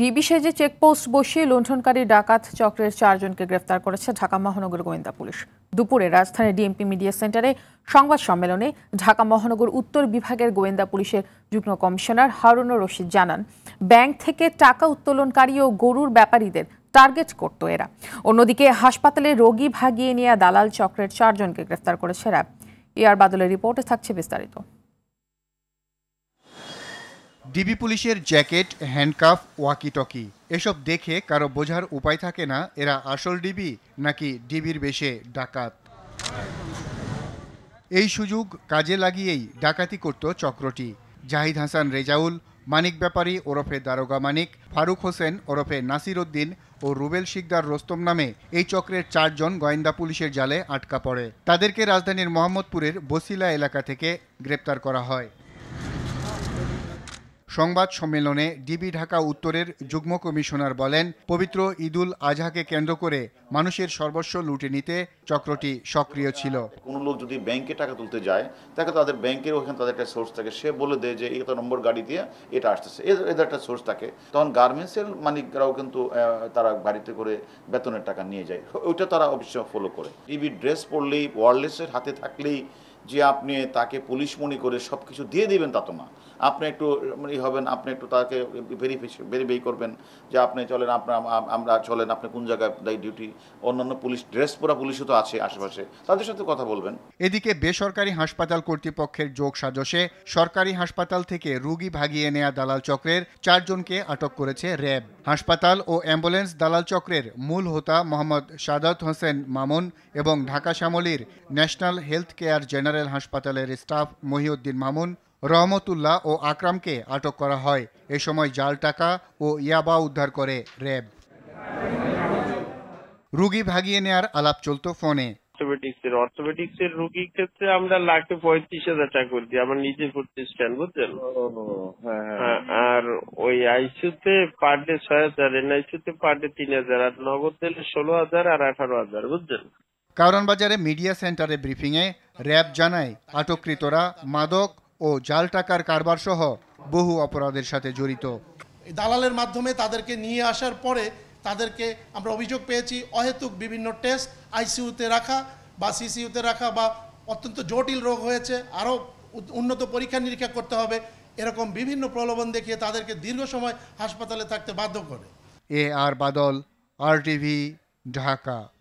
DB যে checkpost বসিয়ে লুণ্ঠনকারী ডাকাত চক্রের চারজনকে গ্রেফতার করেছে ঢাকা মহানগর গোয়েন্দা পুলিশ দুপুরে রাজধানীর ডিএমপি মিডিয়া সেন্টারে সংবাদ সম্মেলনে ঢাকা মহানগর উত্তর বিভাগের গোয়েন্দা পুলিশের যুগ্ম কমিশনার হারুন রশিদ জানান ব্যাংক থেকে টাকা উত্তোলনকারী ও গরুর ব্যাপারীদের টার্গেট করত এরা অন্যদিকে হাসপাতালে রোগী ভাগিয়ে নিয়ে দালাল চক্রের চারজনকে গ্রেফতার করেছে র্যাব এ আর বাদলের রিপোর্টে থাকছে বিস্তারিত ডিবি পুলিশের জ্যাকেট হ্যান্ডকাফ ওয়াকিটকি এসব দেখে কারো বোঝার উপায় থাকে না এরা আসল ডিবি নাকি ডিবির বেশে ডাকাত এই সুযোগ কাজে লাগিয়েই ডাকাতি করত চক্রটি জাহিদ হাসান রেজাউল মানিক ব্যাপারী ওরফে দারোগা মানিক ফারুক হোসেন ওরফে নাসির উদ্দিন ও রুবেল শিকদার রোস্তম নামে এই চক্রের চারজন গোয়েন্দা পুলিশের জালে আটকা পড়ে তাদেরকে রাজধানীর মোহাম্মদপুরের বসিলা এলাকা থেকে গ্রেপ্তার করা হয় সংবাদ সম্মেলনে ডিবি ঢাকা উত্তরের যুগ্ম কমিশনার বলেন পবিত্র ঈদুল আজহাকে কেন্দ্র করে মানুষের সর্বস্ব লুটে নিতে চক্রটি সক্রিয় ছিল কোন লোক যদি ব্যাংকে টাকা তুলতে যায় তাকে তাদের ব্যাংকের ওখানে তাদের একটা সোর্স থাকে সে বলে দেয় যে এটা নম্বর গাড়ি দিয়ে এটা আসতেছে এদের একটা সোর্স থাকে তখন গার্মেন্টসের মালিকরাও কিন্তু তারা বাড়িতে করে বেতনের টাকা নিয়ে যায় ওইটা তারা অবশ্য ফলো করে ডিবি ড্রেস পরলেই ওয়ারলেসের হাতে থাকলেই যে আপনি তাকে পুলিশ মনে করে সব কিছু দিয়ে দেবেন তা তো না আপনি একটু মানে ই হবেন আপনি একটু তাকে ভেরিফিকেশন ভেরিফাই করবেন যে আপনি চলেন আপনার আমরা চলেন আপনি কোন জায়গায় ডিউটি অন্যান্য পুলিশ ড্রেস পরা পুলিশও তো আছে আশেপাশে তাদের সাথে কথা বলবেন এদিকে বেসরকারি হাসপাতাল কর্তৃপক্ষের যোগ সাজসে সরকারি হাসপাতাল থেকে রুগী ভাগিয়ে নেয়া দালাল চক্রের চারজনকে আটক করেছে র্যাব হাসপাতাল ও অ্যাম্বুলেন্স দালাল চক্রের মূল হোতা মোহাম্মদ সাদাত হোসেন মামুন এবং ঢাকা শ্যামলীর ন্যাশনাল হেলথ কেয়ার জেনারেল হাসপাতালের স্টাফ মহিউদ্দিন মামুন রহমতুল্লাহ ও আকরামকে আটক করা হয় এ সময় জাল টাকা ও ইয়াবা উদ্ধার করে র্যাব রুগী ভাগিয়ে নেয়ার আলাপ চলত ফোনে অর্থোপেডিক্সের রুগীর ক্ষেত্রে আমরা লাখে পঁয়ত্রিশ হাজার টাকা করে দিই আমার নিজের প্রতিষ্ঠান বুঝছেন হ্যাঁ, হ্যাঁ। হ্যাঁ, আর ওই আইসিউতে পার ডে ছয় হাজার এনআইসিউতে পার ডে তিন হাজার আর নগদ দিলে ষোলো হাজার আর আঠারো হাজার বুঝছেন কারণ বাজারে মিডিয়া সেন্টারে ব্রিফিং এ র্যাব জানায় আটককৃতরা মাদক ও জাল টাকার কারবার সহ বহু অপরাধের সাথে জড়িত দালালের মাধ্যমে তাদেরকে নিয়ে আসার পরে তাদেরকে আমরা অভিযোগ পেয়েছি অহেতুক বিভিন্ন টেস্ট আইসিউতে রাখা বা সিসিউতে রাখা বা অত্যন্ত জটিল রোগ হয়েছে আরও উন্নত পরীক্ষা নিরীক্ষা করতে হবে এরকম বিভিন্ন প্রলোভন দেখিয়ে তাদেরকে দীর্ঘ সময় হাসপাতালে থাকতে বাধ্য করে এ আর বাদল আর টিভি ঢাকা